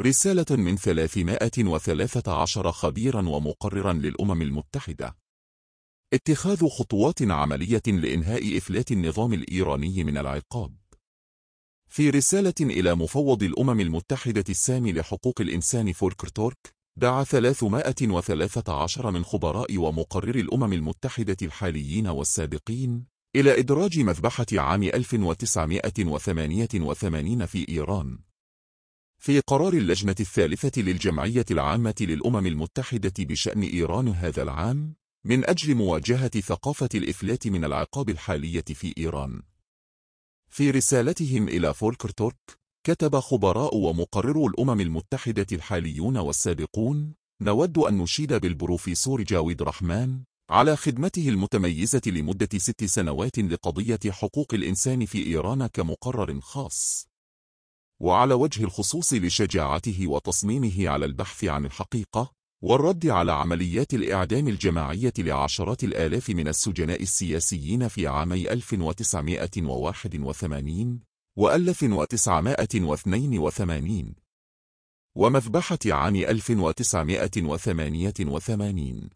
رسالة من 313 خبيرا ومقررا للأمم المتحدة اتخاذ خطوات عملية لإنهاء إفلات النظام الإيراني من العقاب في رسالة إلى مفوض الأمم المتحدة السامي لحقوق الإنسان فولكرتورك دعا 313 من خبراء ومقرري الأمم المتحدة الحاليين والسابقين إلى إدراج مذبحة عام 1988 في إيران في قرار اللجنة الثالثة للجمعية العامة للأمم المتحدة بشأن إيران هذا العام من أجل مواجهة ثقافة الإفلات من العقاب الحالية في إيران في رسالتهم إلى فولكر تورك كتب خبراء ومقررو الأمم المتحدة الحاليون والسابقون نود أن نشيد بالبروفيسور جاويد رحمان على خدمته المتميزة لمدة ست سنوات لقضية حقوق الإنسان في إيران كمقرر خاص وعلى وجه الخصوص لشجاعته وتصميمه على البحث عن الحقيقة والرد على عمليات الإعدام الجماعية لعشرات الآلاف من السجناء السياسيين في عامي 1981 و 1982 ومذبحة عام 1988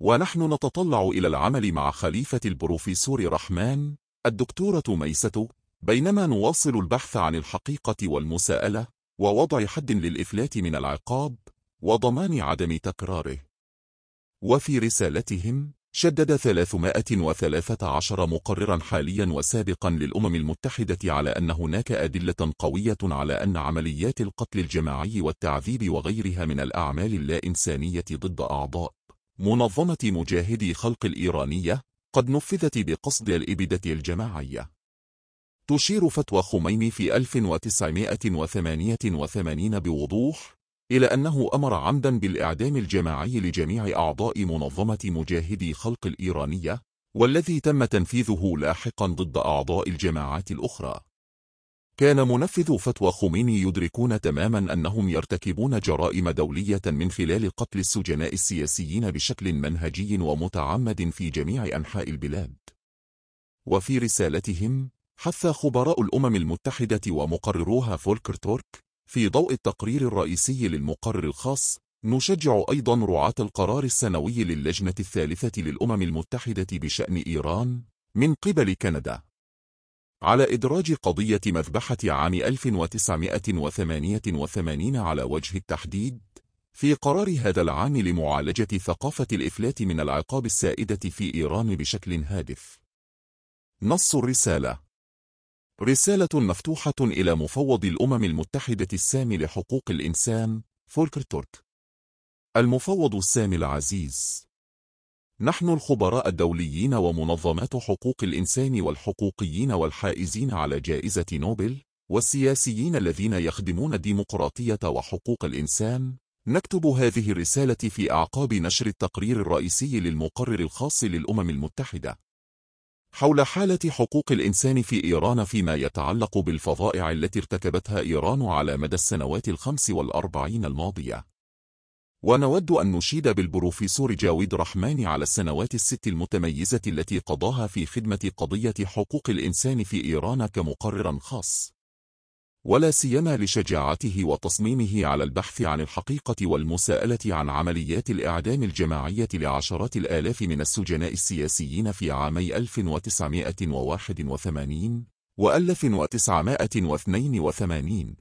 ونحن نتطلع إلى العمل مع خليفة البروفيسور رحمن الدكتورة ميسة بينما نواصل البحث عن الحقيقة والمساءلة ووضع حد للإفلات من العقاب وضمان عدم تكراره وفي رسالتهم شدد 313 مقررا حاليا وسابقا للأمم المتحدة على أن هناك أدلة قوية على أن عمليات القتل الجماعي والتعذيب وغيرها من الأعمال اللا إنسانية ضد أعضاء منظمة مجاهدي خلق الإيرانية قد نفذت بقصد الإبدة الجماعية تشير فتوى خميني في 1988 بوضوح إلى أنه أمر عمدا بالإعدام الجماعي لجميع أعضاء منظمة مجاهدي خلق الإيرانية والذي تم تنفيذه لاحقا ضد أعضاء الجماعات الأخرى كان منفذ فتوى خميني يدركون تماما أنهم يرتكبون جرائم دولية من خلال قتل السجناء السياسيين بشكل منهجي ومتعمد في جميع أنحاء البلاد وفي رسالتهم حث خبراء الأمم المتحدة ومقرروها فولكر تورك في ضوء التقرير الرئيسي للمقرر الخاص نشجع أيضا رعاة القرار السنوي للجنة الثالثة للأمم المتحدة بشأن إيران من قبل كندا على إدراج قضية مذبحة عام 1988 على وجه التحديد في قرار هذا العام لمعالجة ثقافة الإفلات من العقاب السائدة في إيران بشكل هادف نص الرسالة رسالة مفتوحة إلى مفوض الأمم المتحدة السامي لحقوق الإنسان فولكر تورك المفوض السامي العزيز نحن الخبراء الدوليين ومنظمات حقوق الإنسان والحقوقيين والحائزين على جائزة نوبل والسياسيين الذين يخدمون الديمقراطية وحقوق الإنسان نكتب هذه الرسالة في أعقاب نشر التقرير الرئيسي للمقرر الخاص للأمم المتحدة حول حالة حقوق الإنسان في إيران فيما يتعلق بالفظائع التي ارتكبتها إيران على مدى السنوات الخمس والأربعين الماضية ونود أن نشيد بالبروفيسور جاويد رحمان على السنوات الست المتميزة التي قضاها في خدمة قضية حقوق الإنسان في إيران كمقرر خاص ولا سيما لشجاعته وتصميمه على البحث عن الحقيقة والمساءلة عن عمليات الإعدام الجماعية لعشرات الآلاف من السجناء السياسيين في عامي 1981 و 1982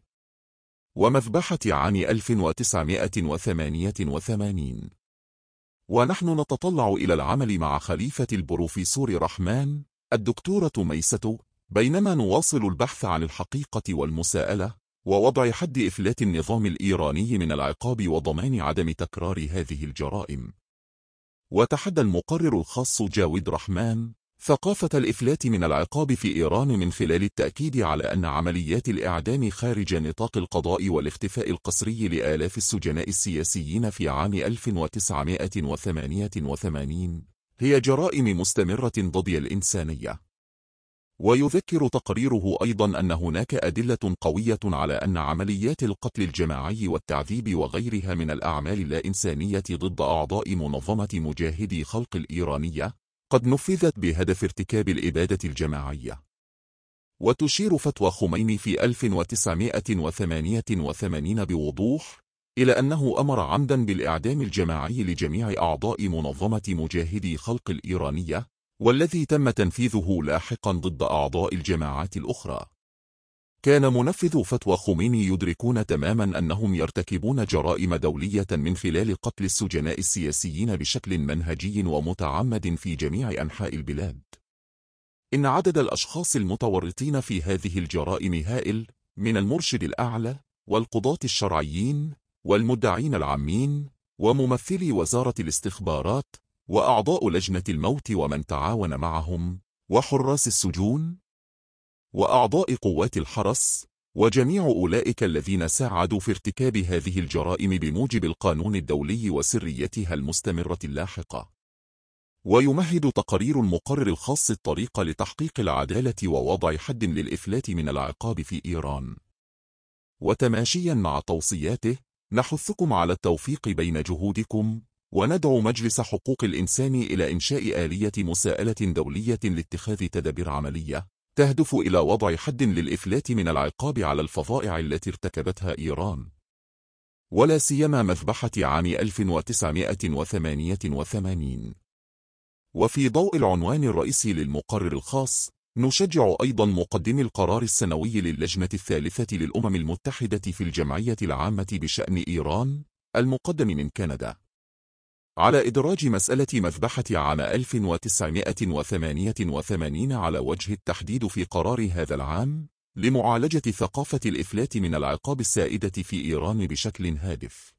ومذبحة عام 1988 ونحن نتطلع إلى العمل مع خليفة البروفيسور رحمن الدكتورة ميسة بينما نواصل البحث عن الحقيقة والمساءلة ووضع حد إفلات النظام الإيراني من العقاب وضمان عدم تكرار هذه الجرائم وتحدى المقرر الخاص جاويد رحمان ثقافة الإفلات من العقاب في إيران من خلال التأكيد على أن عمليات الإعدام خارج نطاق القضاء والاختفاء القسري لآلاف السجناء السياسيين في عام 1988 هي جرائم مستمرة ضد الإنسانية ويذكر تقريره أيضا أن هناك أدلة قوية على أن عمليات القتل الجماعي والتعذيب وغيرها من الأعمال اللاإنسانية ضد أعضاء منظمة مجاهدي خلق الإيرانية قد نفذت بهدف ارتكاب الإبادة الجماعية وتشير فتوى خميني في 1988 بوضوح إلى أنه أمر عمدا بالإعدام الجماعي لجميع أعضاء منظمة مجاهدي خلق الإيرانية والذي تم تنفيذه لاحقا ضد أعضاء الجماعات الأخرى كان منفذ فتوى خميني يدركون تماما أنهم يرتكبون جرائم دولية من خلال قتل السجناء السياسيين بشكل منهجي ومتعمد في جميع أنحاء البلاد إن عدد الأشخاص المتورطين في هذه الجرائم هائل من المرشد الأعلى والقضاة الشرعيين والمدعين العامين وممثلي وزارة الاستخبارات وأعضاء لجنة الموت ومن تعاون معهم وحراس السجون وأعضاء قوات الحرس وجميع أولئك الذين ساعدوا في ارتكاب هذه الجرائم بموجب القانون الدولي وسريتها المستمرة اللاحقة ويمهد تقرير المقرر الخاص الطريق لتحقيق العدالة ووضع حد للإفلات من العقاب في إيران وتماشيا مع توصياته نحثكم على التوفيق بين جهودكم وندعو مجلس حقوق الإنسان إلى إنشاء آلية مساءلة دولية لاتخاذ تدابير عملية تهدف إلى وضع حد للإفلات من العقاب على الفظائع التي ارتكبتها إيران ولا سيما مذبحة عام 1988 وفي ضوء العنوان الرئيسي للمقرر الخاص نشجع أيضا مقدمي القرار السنوي للجنة الثالثة للأمم المتحدة في الجمعية العامة بشأن إيران المقدم من كندا على إدراج مسألة مذبحة عام 1988 على وجه التحديد في قرار هذا العام لمعالجة ثقافة الإفلات من العقاب السائدة في إيران بشكل هادف